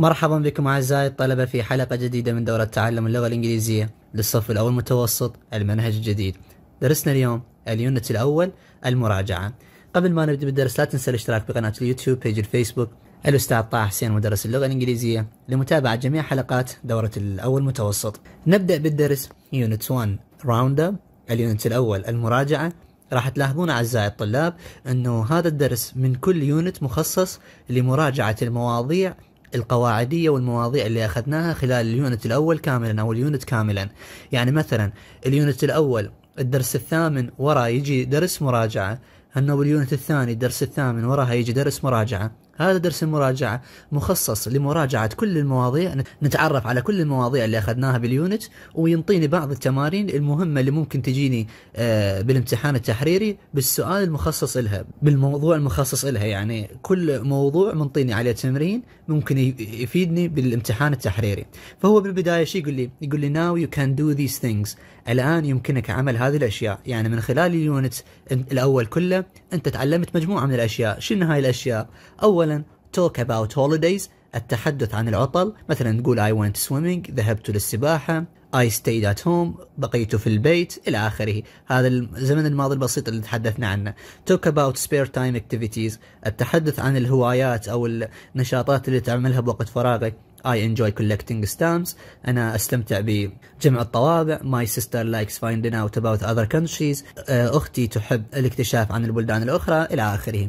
مرحبا بكم أعزائي الطلبة في حلقة جديدة من دورة تعلم اللغة الإنجليزية للصف الأول متوسط المنهج الجديد درسنا اليوم اليونت الأول المراجعة قبل ما نبدأ بالدرس لا تنسى الاشتراك بقناة اليوتيوب بيج الفيسبوك الأستاذ طه حسين مدرس اللغة الإنجليزية لمتابعة جميع حلقات دورة الأول متوسط نبدأ بالدرس يونت 1 راوند أب اليونت الأول المراجعة راح تلاحظون أعزائي الطلاب أنه هذا الدرس من كل يونت مخصص لمراجعة المواضيع القواعدية والمواضيع اللي أخذناها خلال اليونت الأول كاملا أو اليونت كاملا يعني مثلا اليونت الأول الدرس الثامن وراه يجي درس مراجعة أنه باليونت الثاني الدرس الثامن وراها يجي درس مراجعة هذا درس المراجعة مخصص لمراجعة كل المواضيع نتعرف على كل المواضيع اللي أخذناها باليونت وينطيني بعض التمارين المهمة اللي ممكن تجيني آه، بالامتحان التحريري بالسؤال المخصص لها بالموضوع المخصص لها يعني كل موضوع منطيني عليه تمرين ممكن يفيدني بالامتحان التحريري فهو بالبداية شو يقول لي يقول لي now you can do these things الآن يمكنك عمل هذه الأشياء يعني من خلال اليونت الأول كله أنت تعلمت مجموعة من الأشياء شنو هاي الأشياء أولا talk about holidays التحدث عن العطل مثلا تقول I went swimming ذهبت للسباحة I stayed at home بقيت في البيت إلى آخره هذا الزمن الماضي البسيط اللي تحدثنا عنه talk about spare time activities التحدث عن الهوايات أو النشاطات اللي تعملها بوقت فراغك I enjoy collecting stamps أنا أستمتع بجمع الطوابع My sister likes finding out about other countries uh, أختي تحب الاكتشاف عن البلدان الأخرى إلى آخره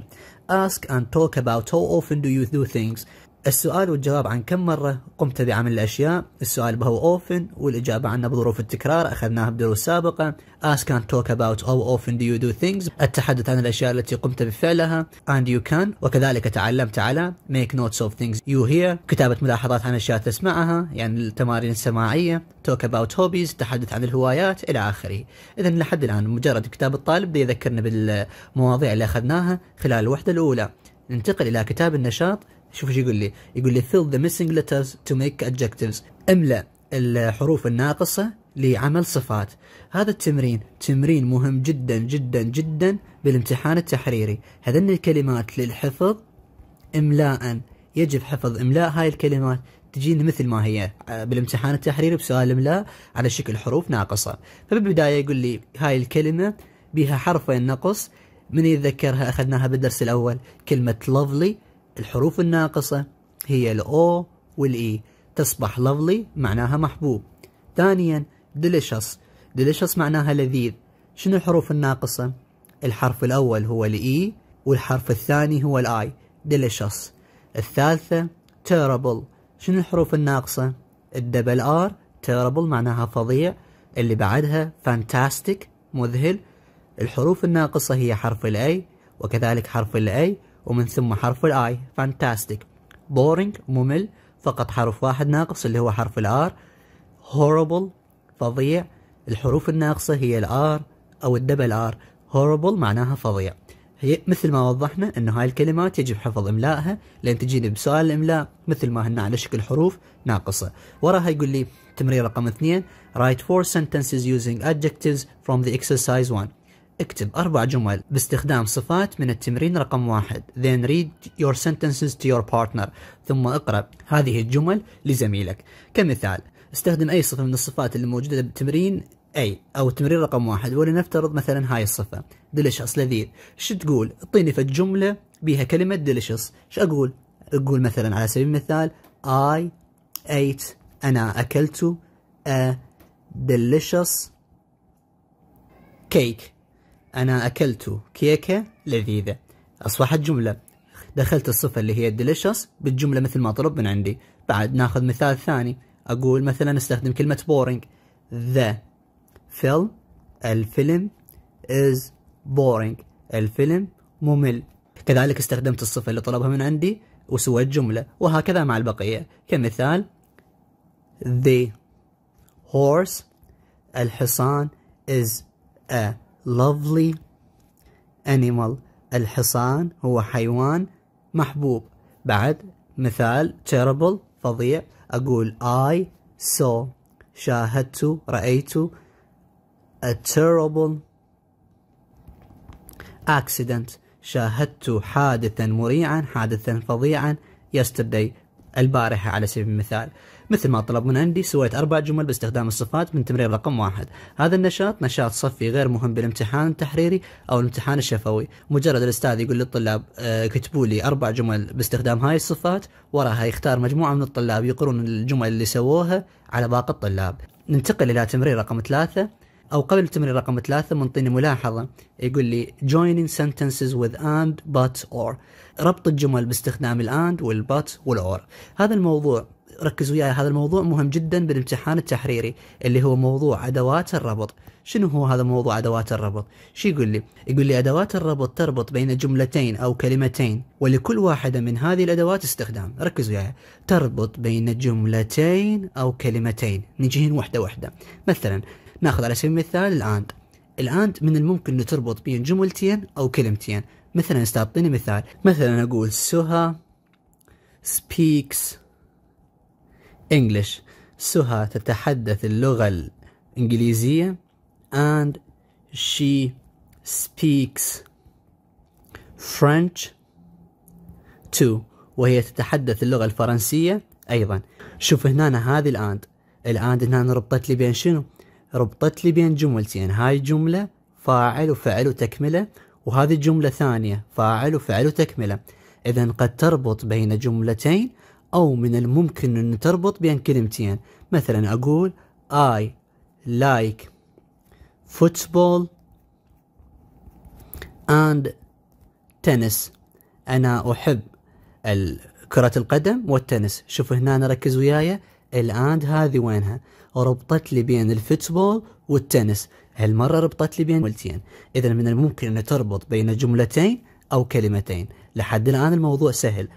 Ask and talk about how often do you do things السؤال والجواب عن كم مرة قمت بعمل الأشياء السؤال بهو often والإجابة عنه بظروف التكرار أخذناها بدروس سابقة ask and talk about how often do you do things التحدث عن الأشياء التي قمت بفعلها and you can وكذلك تعلمت على make notes of things you hear كتابة ملاحظات عن أشياء تسمعها يعني التمارين السماعية talk about hobbies التحدث عن الهوايات إلى آخره إذا لحد الآن مجرد كتاب الطالب يذكرنا بالمواضيع اللي أخذناها خلال الوحدة الأولى ننتقل إلى كتاب النشاط شوف ايش يقول لي يقول لي fill the missing letters to make adjectives املأ الحروف الناقصة لعمل صفات هذا التمرين تمرين مهم جدا جدا جدا بالامتحان التحريري هذن الكلمات للحفظ املاء يجب حفظ املاء هاي الكلمات تجين مثل ما هي آه، بالامتحان التحريري بسؤال املاء على شكل حروف ناقصة فبالبداية يقول لي هاي الكلمة بها حرفين نقص من يتذكرها اخذناها بالدرس الاول كلمة lovely الحروف الناقصة هي الأو والإي e. تصبح lovely معناها محبوب ثانيا delicious delicious معناها لذيذ شنو الحروف الناقصة؟ الحرف الأول هو الإي e والحرف الثاني هو الآي delicious الثالثة terrible شنو الحروف الناقصة؟ الدبل آر terrible معناها فظيع اللي بعدها fantastic مذهل الحروف الناقصة هي حرف الأي وكذلك حرف الأي ومن ثم حرف الاي فانتاستيك بورينج ممل فقط حرف واحد ناقص اللي هو حرف الار هوربل فظيع الحروف الناقصة هي الار او الدبل ار هوربل معناها فظيع هي مثل ما وضحنا انه هاي الكلمات يجب حفظ املائها لان تجيني بسؤال الاملاء مثل ما هن على شكل حروف ناقصه وراها يقول لي تمرين رقم اثنين write four sentences using adjectives from the exercise one اكتب أربع جمل باستخدام صفات من التمرين رقم واحد then read your sentences to your partner ثم اقرأ هذه الجمل لزميلك كمثال استخدم أي صفة من الصفات اللي موجودة بالتمرين أي أو التمرين رقم واحد ولنفترض مثلا هاي الصفة delicious لذيذ شو تقول اعطيني في الجملة بيها كلمة delicious شو أقول أقول مثلا على سبيل المثال I ate أنا أكلت a delicious cake أنا أكلت كيكة لذيذة أصبحت جملة دخلت الصفة اللي هي delicious بالجملة مثل ما طلب من عندي بعد ناخذ مثال ثاني أقول مثلا استخدم كلمة boring the film الفيلم is boring الفيلم ممل كذلك استخدمت الصفة اللي طلبها من عندي وسويت جملة وهكذا مع البقية كمثال the horse الحصان is a lovely animal الحصان هو حيوان محبوب بعد مثال terrible فظيع أقول I saw شاهدت رأيت a terrible accident شاهدت حادثا مريعا حادثا فظيعا yesterday البارحة على سبيل المثال مثل ما طلب من عندي سويت أربع جمل باستخدام الصفات من تمرين رقم واحد هذا النشاط نشاط صفي غير مهم بالامتحان التحريري أو الامتحان الشفوي مجرد الأستاذ يقول للطلاب آه، اكتبوا لي أربع جمل باستخدام هاي الصفات وراها يختار مجموعة من الطلاب يقرون الجمل اللي سووها على باقي الطلاب ننتقل إلى تمرين رقم ثلاثة أو قبل تمرين رقم ثلاثة منطيني ملاحظة يقول لي joining sentences with and, but, or ربط الجمل باستخدام الآند والبات والأور هذا الموضوع ركزوا وياي هذا الموضوع مهم جدا بالامتحان التحريري اللي هو موضوع ادوات الربط شنو هو هذا موضوع ادوات الربط شو يقول لي يقول لي ادوات الربط تربط بين جملتين او كلمتين ولكل واحده من هذه الادوات استخدام ركزوا وياي تربط بين جملتين او كلمتين نجيهن واحده واحده مثلا ناخذ على سبيل المثال الاند الاند من الممكن انه تربط بين جملتين او كلمتين مثلا استعطيني مثال مثلا اقول سها speaks English سها تتحدث اللغة الإنجليزية and she speaks French too وهي تتحدث اللغة الفرنسية أيضا شوف هنا هذه الآند الآند هنا ربطت لي بين شنو ربطت لي بين جملتين هاي جملة فاعل وفعل وتكملة وهذه جملة ثانية فاعل وفعل وتكملة إذا قد تربط بين جملتين أو من الممكن أن تربط بين كلمتين مثلا أقول I like football and tennis أنا أحب كرة القدم والتنس شوف هنا نركز وياي الآند هذه وينها ربطت لي بين الفوتبول والتنس هالمرة ربطت لي بين ملتين إذا من الممكن أن تربط بين جملتين أو كلمتين لحد الآن الموضوع سهل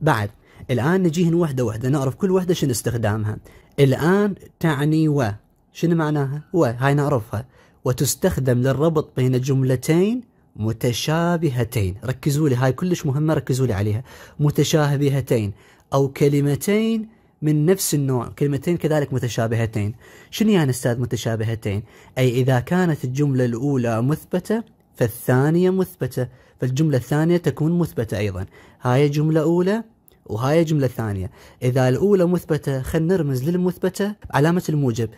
بعد الآن نجيهن وحدة وحدة نعرف كل وحدة شنو استخدامها الآن تعني و شنو معناها و هاي نعرفها وتستخدم للربط بين جملتين متشابهتين ركزوا لي هاي كلش مهمة ركزوا لي عليها متشابهتين أو كلمتين من نفس النوع كلمتين كذلك متشابهتين شنو يعني أستاذ متشابهتين أي إذا كانت الجملة الأولى مثبتة فالثانية مثبتة فالجملة الثانية تكون مثبتة أيضا هاي جملة أولى وهاي الجملة الثانية إذا الأولى مثبتة خل نرمز للمثبتة علامة الموجب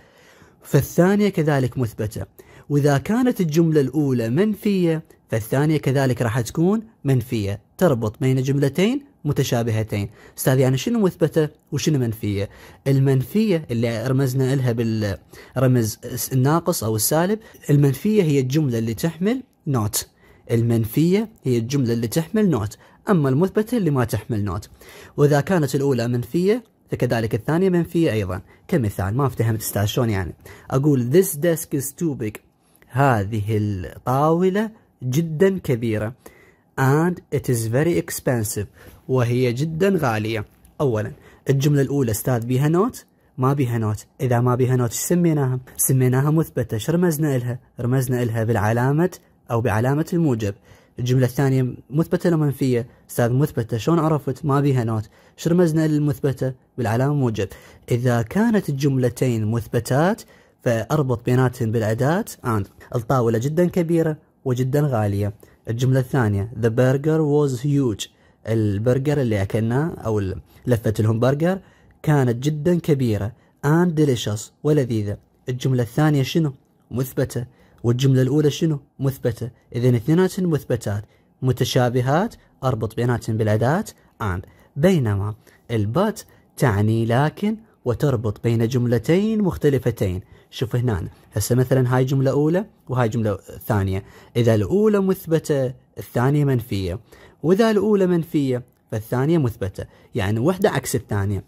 فالثانية كذلك مثبتة وإذا كانت الجملة الأولى منفية فالثانية كذلك راح تكون منفية تربط بين جملتين متشابهتين استاذ يعني شنو مثبتة وشنو منفية المنفية اللي رمزنا لها بالرمز الناقص أو السالب المنفية هي الجملة اللي تحمل نوت المنفية هي الجملة اللي تحمل نوت أما المثبتة اللي ما تحمل نوت وإذا كانت الأولى منفية فكذلك الثانية منفية أيضا كمثال ما استاذ شلون يعني أقول this desk is too big هذه الطاولة جدا كبيرة and it is very expensive وهي جدا غالية أولا الجملة الأولى استاذ بيها نوت ما بيها نوت إذا ما بيها نوت سميناها سميناها مثبتة شرمزنا رمزنا إلها رمزنا إلها بالعلامة أو بعلامة الموجب الجملة الثانية مثبتة لو منفية أستاذ مثبتة شلون عرفت ما بيها نوت شو رمزنا للمثبتة بالعلامة موجب إذا كانت الجملتين مثبتات فأربط بيناتهم بالأداة and الطاولة جدا كبيرة وجدا غالية الجملة الثانية the burger was huge البرجر اللي أكلناه أو لفة الهمبرجر كانت جدا كبيرة and delicious ولذيذة الجملة الثانية شنو؟ مثبتة والجملة الأولى شنو؟ مثبتة إذا اثنينات مثبتات متشابهات أربط بينات بالأداة and بينما البات تعني لكن وتربط بين جملتين مختلفتين شوف هنا هسه مثلا هاي جملة أولى وهاي جملة ثانية إذا الأولى مثبتة الثانية منفية وإذا الأولى منفية فالثانية مثبتة يعني وحدة عكس الثانية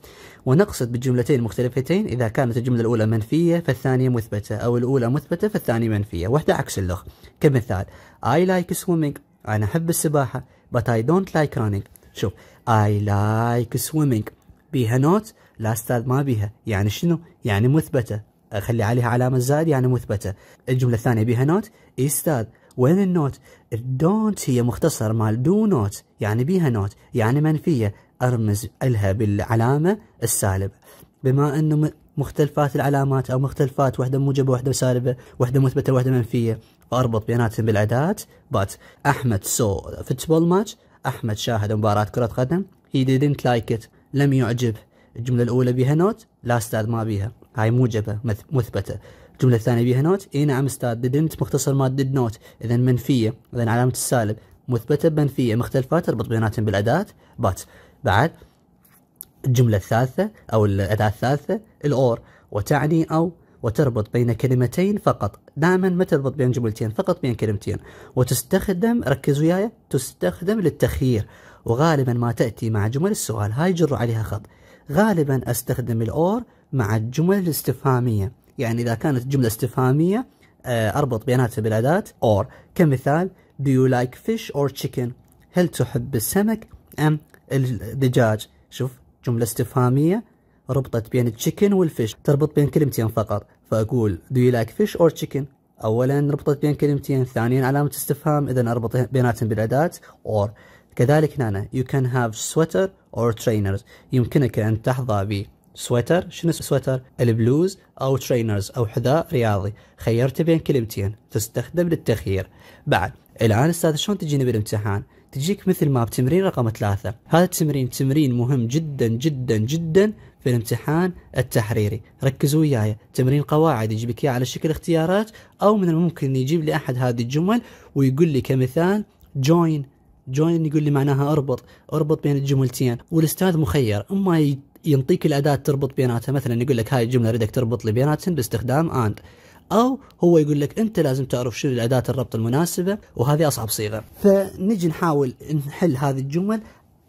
ونقصد بالجملتين المختلفتين إذا كانت الجملة الأولى منفية فالثانية مثبتة أو الأولى مثبتة فالثانية منفية وحدة عكس اللغة كمثال I like swimming أنا أحب السباحة but I don't like running شوف I like swimming بيها نوت لا استاذ ما بيها يعني شنو يعني مثبتة أخلي عليها علامة زائد يعني مثبتة الجملة الثانية بيها نوت استاذ وين النوت الدونت هي مختصر مال دو نوت يعني بيها نوت يعني منفية أرمز لها بالعلامة السالبة بما أنه مختلفات العلامات أو مختلفات واحدة موجبة واحدة سالبة واحدة مثبتة واحدة منفية فأربط بيناتهم بالأداة بات أحمد سو فوتبول ماتش أحمد شاهد مباراة كرة قدم he didn't like it لم يعجب الجملة الأولى بها نوت لا أستاذ ما بيها هاي موجبة مثبتة الجملة الثانية بيها نوت اي نعم استاذ didn't مختصر مادة نوت اذا منفية اذا علامة السالب مثبتة بمنفية مختلفة تربط بيناتهم بالأداة بات بعد الجملة الثالثة أو الأداة الثالثة الأور وتعني أو وتربط بين كلمتين فقط دائما ما تربط بين جملتين فقط بين كلمتين وتستخدم ركز وياي تستخدم للتخيير وغالبا ما تأتي مع جمل السؤال هاي جروا عليها خط غالبا أستخدم الأور مع الجمل الاستفهامية يعني إذا كانت جملة استفهامية آه، أربط بيناتها بالأداة or كمثال Do you like fish or chicken؟ هل تحب السمك أم الدجاج؟ شوف جملة استفهامية ربطت بين التشيكن والفيش تربط بين كلمتين فقط فأقول do you like fish or chicken أولا ربطت بين كلمتين ثانيا علامة استفهام إذا أربط بيناتهم بالأداة or كذلك هنا you can have sweater or trainers يمكنك أن تحظى ب سويتر شنو سويتر البلوز او ترينرز او حذاء رياضي خيرت بين كلمتين تستخدم للتخيير بعد الان استاذ شلون تجيني بالامتحان تجيك مثل ما بتمرين رقم ثلاثة هذا التمرين تمرين مهم جدا جدا جدا في الامتحان التحريري ركزوا وياي تمرين قواعد يجيب لك على شكل اختيارات او من الممكن يجيب لي احد هذه الجمل ويقول لي كمثال جوين جوين يقول لي معناها اربط اربط بين الجملتين والاستاذ مخير اما ينطيك الاداه تربط بيناتها مثلا يقول لك هاي الجمله اريدك تربط لي بيناتهم باستخدام اند او هو يقول لك انت لازم تعرف شنو الاداه الربط المناسبه وهذه اصعب صيغه فنجي نحاول نحل هذه الجمل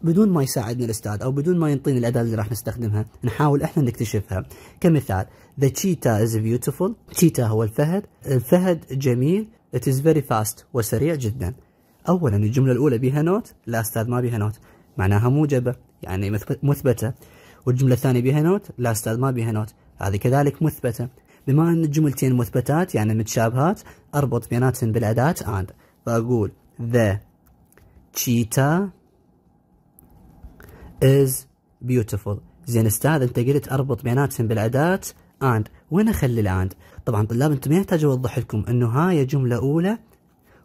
بدون ما يساعدنا الاستاذ او بدون ما ينطينا الاداه اللي راح نستخدمها نحاول احنا نكتشفها كمثال the cheetah is beautiful cheetah هو الفهد الفهد جميل it is very fast وسريع جدا اولا الجمله الاولى بها نوت لا استاذ ما بها نوت معناها موجبه يعني مثبته والجملة الثانية بها نوت لا أستاذ ما بها نوت هذه كذلك مثبتة بما أن الجملتين مثبتات يعني متشابهات أربط بيناتهن بالأداة and فأقول the cheetah is beautiful زين استاذ انت قلت اربط بيناتهم بالاداه and وين اخلي الاند؟ طبعا طلاب انتم ما يحتاج اوضح لكم انه هاي جمله اولى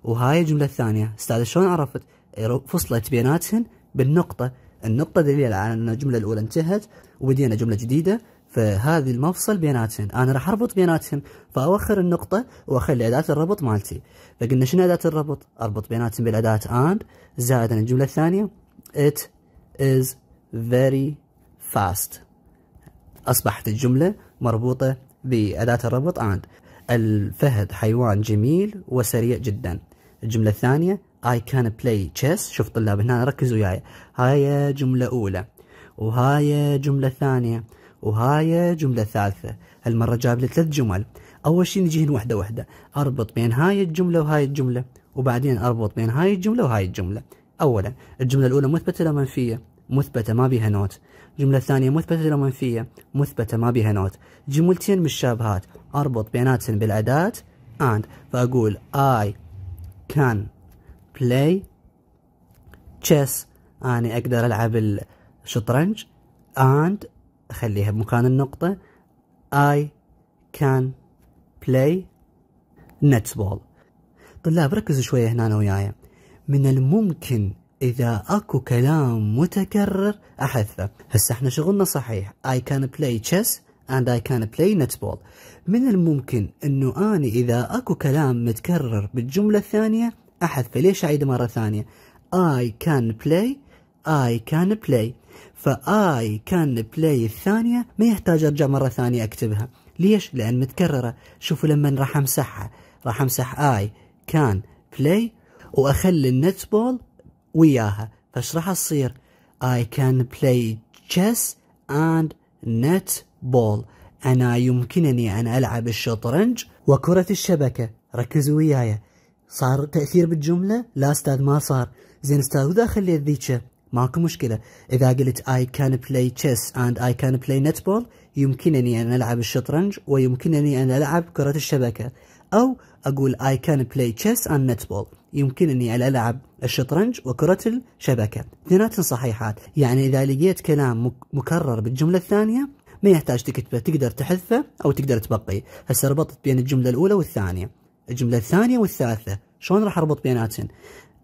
وهاي الجمله الثانيه، استاذ شلون عرفت؟ إيه، فصلت بيناتهن بالنقطه، النقطة دليل على أن الجملة الأولى انتهت وبدينا جملة جديدة فهذه المفصل بيناتهم أنا راح أربط بيناتهم فأوخر النقطة وأخلي أداة الربط مالتي فقلنا شنو أداة الربط أربط بيناتهم بالأداة and زائدا الجملة الثانية it is very fast أصبحت الجملة مربوطة بأداة الربط and الفهد حيوان جميل وسريع جدا الجملة الثانية I can play chess شوف طلاب هنا ركزوا وياي هاي جملة أولى وهاي جملة ثانية وهاي جملة ثالثة هالمرة جاب لي ثلاث جمل أول شيء نجيهن وحدة وحدة أربط بين هاي الجملة وهاي الجملة وبعدين أربط بين هاي الجملة وهاي الجملة أولا الجملة الأولى مثبتة لو منفية مثبتة ما بيها نوت الجملة الثانية مثبتة لو منفية مثبتة ما بيها نوت جملتين مشابهات أربط بيناتهن بالأداة and فأقول I can بلاي تشيس اني أقدر ألعب الشطرنج and أخليها بمكان النقطة I can play netball طلاب ركزوا شوية هنا وياي من الممكن إذا أكو كلام متكرر أحذفه هسه احنا شغلنا صحيح I can play chess and I can play netball من الممكن أنه أني إذا أكو كلام متكرر بالجملة الثانية احذفه ليش اعيده مره ثانيه I can play I can play فآي كان بلاي الثانية ما يحتاج أرجع مرة ثانية أكتبها ليش؟ لأن متكررة شوفوا لما راح أمسحها راح أمسح آي كان بلاي وأخلي النت بول وياها فايش راح تصير؟ I can play chess and بول أنا يمكنني أن ألعب الشطرنج وكرة الشبكة ركزوا وياي صار تأثير بالجملة؟ لا أستاذ ما صار زين أستاذ وإذا خليت ذيك ماكو مشكلة إذا قلت I can play chess and I can play netball يمكنني أن ألعب الشطرنج ويمكنني أن ألعب كرة الشبكة أو أقول I can play chess and netball يمكنني أن ألعب الشطرنج وكرة الشبكة اثنينات صحيحات يعني إذا لقيت كلام مكرر بالجملة الثانية ما يحتاج تكتبه تقدر تحذفه أو تقدر تبقيه هسه ربطت بين الجملة الأولى والثانية الجملة الثانية والثالثة شلون راح اربط بيناتهم؟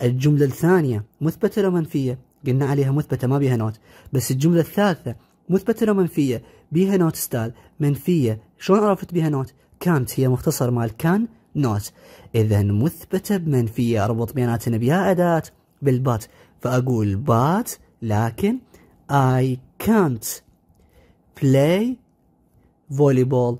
الجملة الثانية مثبتة لو منفية قلنا عليها مثبتة ما بيها نوت بس الجملة الثالثة مثبتة لو منفية بيها نوت ستال، منفية شلون عرفت بيها نوت كانت هي مختصر مال كان نوت اذا مثبتة بمنفية اربط بيناتهم بيا اداة بالبات فاقول بات لكن اي كانت بلاي فولي بول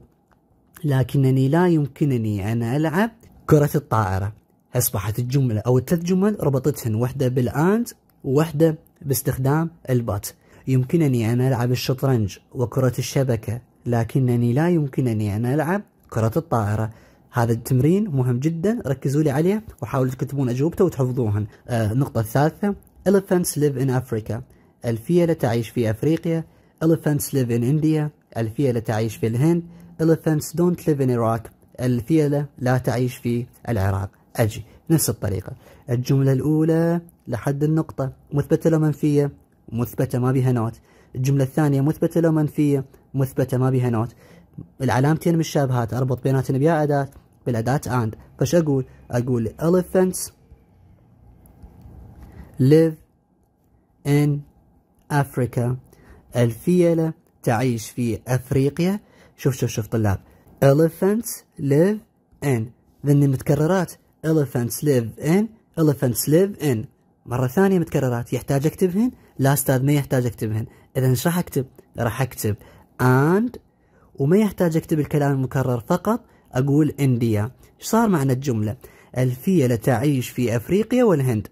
لكنني لا يمكنني أن ألعب كرة الطائرة أصبحت الجملة أو الثلاث جمل ربطتهن واحدة بالآند وواحدة باستخدام البات يمكنني أن ألعب الشطرنج وكرة الشبكة لكنني لا يمكنني أن ألعب كرة الطائرة هذا التمرين مهم جدا ركزوا لي عليه وحاولوا تكتبون أجوبته وتحفظوهن آه النقطة الثالثة Elephants live in Africa الفيلة تعيش في أفريقيا Elephants live in India الفيلة تعيش في الهند Elephants don't live in Iraq الفيلة لا تعيش في العراق أجي نفس الطريقة الجملة الأولى لحد النقطة مثبتة لو منفية مثبتة ما بها نوت الجملة الثانية مثبتة لو منفية مثبتة ما بها نوت العلامتين مشابهات أربط بيناتهم بيا أداة بالأداة and فش أقول أقول elephants live in Africa الفيلة تعيش في أفريقيا شوف شوف شوف طلاب elephants live in ذني متكررات elephants live in elephants live in مرة ثانية متكررات يحتاج اكتبهن لا استاذ ما يحتاج اكتبهن اذا ايش راح اكتب راح اكتب and وما يحتاج اكتب الكلام المكرر فقط اقول انديا ايش صار معنى الجملة الفيلة تعيش في افريقيا والهند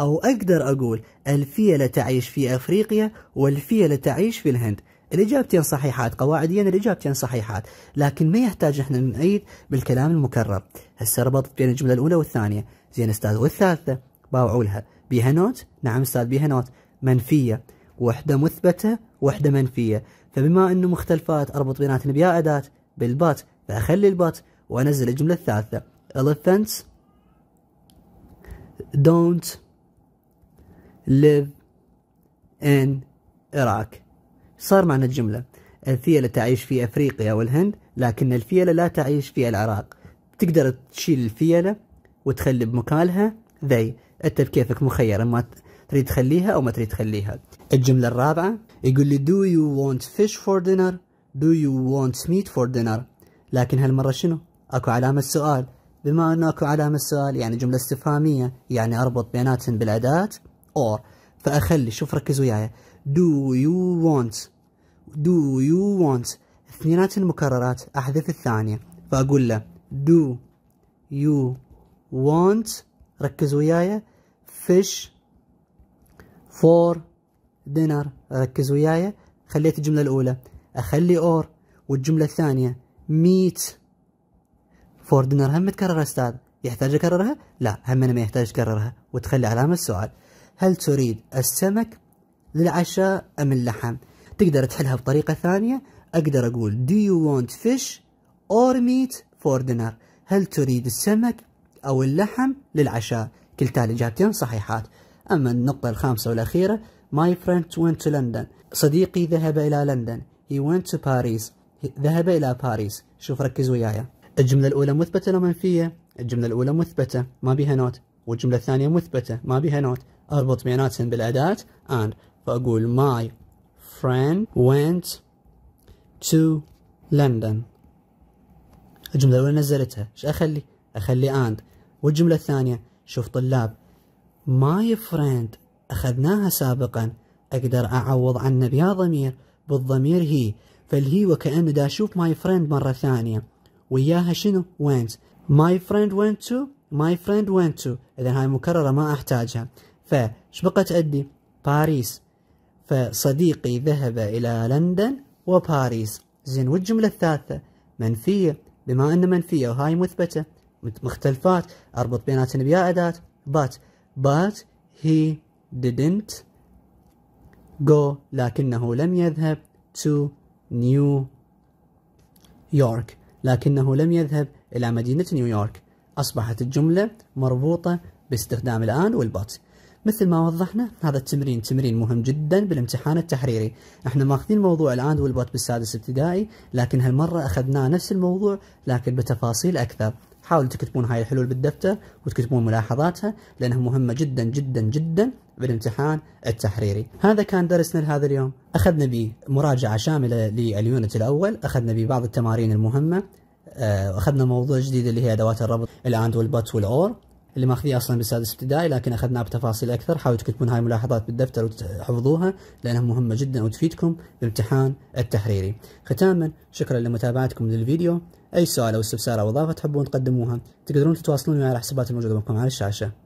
او اقدر اقول الفيلة تعيش في افريقيا والفيلة تعيش في الهند الإجابتين صحيحات قواعديا الإجابتين صحيحات لكن ما يحتاج إحنا نعيد بالكلام المكرر هسه ربطت بين الجملة الأولى والثانية زين أستاذ والثالثة باوعوا لها بيها نوت نعم أستاذ بيها نوت منفية وحدة مثبتة وحدة منفية فبما أنه مختلفات أربط بيناتهم بيا أداة بالبات فأخلي البات وأنزل الجملة الثالثة elephants don't live in Iraq صار معنى الجملة الفيلة تعيش في أفريقيا والهند لكن الفيلة لا تعيش في العراق تقدر تشيل الفيلة وتخلي بمكانها ذي أنت بكيفك مخير ما تريد تخليها أو ما تريد تخليها الجملة الرابعة يقول لي do you want fish for dinner do you want meat for dinner لكن هالمرة شنو أكو علامة سؤال بما أنه أكو علامة سؤال يعني جملة استفهامية يعني أربط بيناتهم بالأداة or فأخلي شوف ركز وياي do you want do you want اثنينات المكررات أحذف الثانية فأقول له do you want ركز وياي fish for dinner ركز وياي خليت الجملة الأولى أخلي or والجملة الثانية meet for dinner هم تكرر أستاذ يحتاج أكررها؟ لا هم أنا ما يحتاج أكررها وتخلي علامة السؤال هل تريد السمك للعشاء أم اللحم؟ تقدر تحلها بطريقة ثانية أقدر أقول do you want fish or meat for dinner هل تريد السمك أو اللحم للعشاء كلتا الإجابتين صحيحات أما النقطة الخامسة والأخيرة My friend went to London صديقي ذهب إلى لندن He went to Paris ذهب إلى باريس شوف ركز وياي الجملة الأولى مثبتة لو منفية الجملة الأولى مثبتة ما بيها نوت والجملة الثانية مثبتة ما بيها نوت أربط بيناتهم بالأداة and فأقول my friend went to London الجملة الأولى نزلتها ايش أخلي؟ أخلي and والجملة الثانية شوف طلاب my friend أخذناها سابقا أقدر أعوض عنه بها ضمير بالضمير هي فالهي وكأنه دا أشوف my friend مرة ثانية وياها شنو went my friend went to my friend went to إذا هاي مكررة ما أحتاجها فش بقى تأدي باريس فصديقي ذهب إلى لندن وباريس زين والجملة الثالثة منفية بما أن منفية وهاي مثبتة مختلفات أربط بيناتهم بيا أداة but but he didn't go لكنه لم يذهب to نيو يورك لكنه لم يذهب إلى مدينة نيويورك أصبحت الجملة مربوطة باستخدام الآن والبات مثل ما وضحنا هذا التمرين تمرين مهم جدا بالامتحان التحريري احنا ماخذين موضوع الان والبوت بالسادس ابتدائي لكن هالمرة اخذناه نفس الموضوع لكن بتفاصيل اكثر حاولوا تكتبون هاي الحلول بالدفتر وتكتبون ملاحظاتها لأنها مهمة جدا جدا جدا بالامتحان التحريري هذا كان درسنا لهذا اليوم أخذنا به مراجعة شاملة لليونت الأول أخذنا به بعض التمارين المهمة آه، أخذنا موضوع جديد اللي هي أدوات الربط الأند والبوت والأور اللي ماخذيه اصلا بالسادس ابتدائي لكن اخذناه بتفاصيل اكثر حاولوا تكتبون هاي الملاحظات بالدفتر وتحفظوها لانها مهمه جدا وتفيدكم بامتحان التحريري. ختاما شكرا لمتابعتكم للفيديو، اي سؤال او استفسار او اضافه تحبون تقدموها تقدرون تتواصلون معي على الحسابات الموجوده معكم على الشاشه.